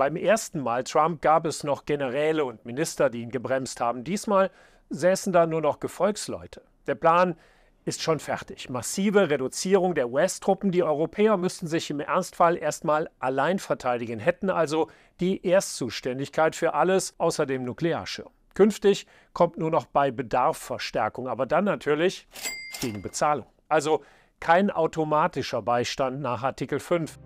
Beim ersten Mal Trump gab es noch Generäle und Minister, die ihn gebremst haben. Diesmal säßen da nur noch Gefolgsleute. Der Plan ist schon fertig. Massive Reduzierung der US-Truppen. Die Europäer müssten sich im Ernstfall erstmal allein verteidigen, hätten also die Erstzuständigkeit für alles außer dem Nuklearschirm. Künftig kommt nur noch bei Bedarf Verstärkung, aber dann natürlich gegen Bezahlung. Also kein automatischer Beistand nach Artikel 5.